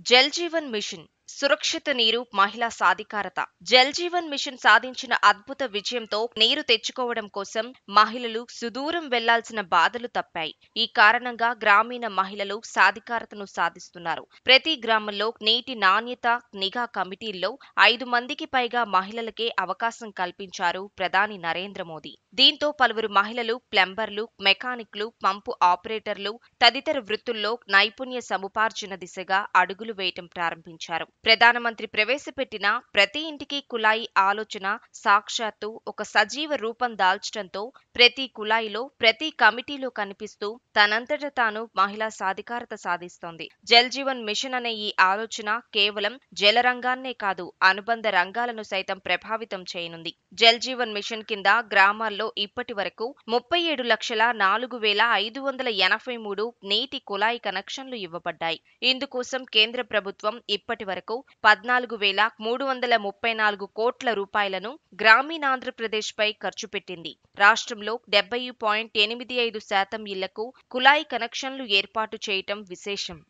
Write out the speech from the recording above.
Jal Jeevan Mission సురక్షిత నీరు మహిళా సాధికారత జల్ జీవన్ మిషన్ సాధించిన అద్భుత విజయంతో నీరు తెచ్చుకోవడం కోసం మహిళలు సుదూరం వెళ్లాల్సిన బాధలు తప్పాయి ఈ కారణంగా గ్రామీణ మహిళలు సాధికారతను సాధిస్తున్నారు ప్రతి గ్రామంలో నీటి నాణ్యత నిఘా కమిటీల్లో ఐదు మందికి పైగా మహిళలకే అవకాశం కల్పించారు ప్రధాని నరేంద్ర మోదీ దీంతో పలువురు మహిళలు ప్లంబర్లు మెకానిక్లు పంపు ఆపరేటర్లు తదితర వృత్తుల్లో నైపుణ్య సముపార్జన దిశగా అడుగులు వేయటం ప్రారంభించారు ప్రధానమంత్రి ప్రవేశపెట్టిన ప్రతి ఇంటికి కుళాయి ఆలోచన సాక్షాత్తు ఒక సజీవ రూపం దాల్చడంతో ప్రతి కుళాయిలో ప్రతి కమిటీలో కనిపిస్తూ తనంతట తాను మహిళా సాధికారత సాధిస్తోంది జల్ జీవన్ మిషన్ అనే ఈ ఆలోచన కేవలం జల రంగాన్నే కాదు అనుబంధ రంగాలను సైతం ప్రభావితం చేయనుంది జల్ జీవన్ మిషన్ కింద గ్రామాల్లో ఇప్పటి వరకు ముప్పై ఏడు లక్షల నాలుగు వేల ఐదు వందల ఎనభై మూడు నీటి కుళాయి కనెక్షన్లు ఇవ్వబడ్డాయి ఇందుకోసం కేంద్ర ప్రభుత్వం ఇప్పటి వరకు మేరకు పద్నాలుగు వేల మూడు వందల ముప్పై నాలుగు కోట్ల రూపాయలను గ్రామీణాంధ్రప్రదేశ్పై ఖర్చు పెట్టింది రాష్ట్రంలో డెబ్బై పాయింట్ ఎనిమిది ఐదు శాతం ఇళ్లకు కుళాయి కనెక్షన్లు ఏర్పాటు చేయటం విశేషం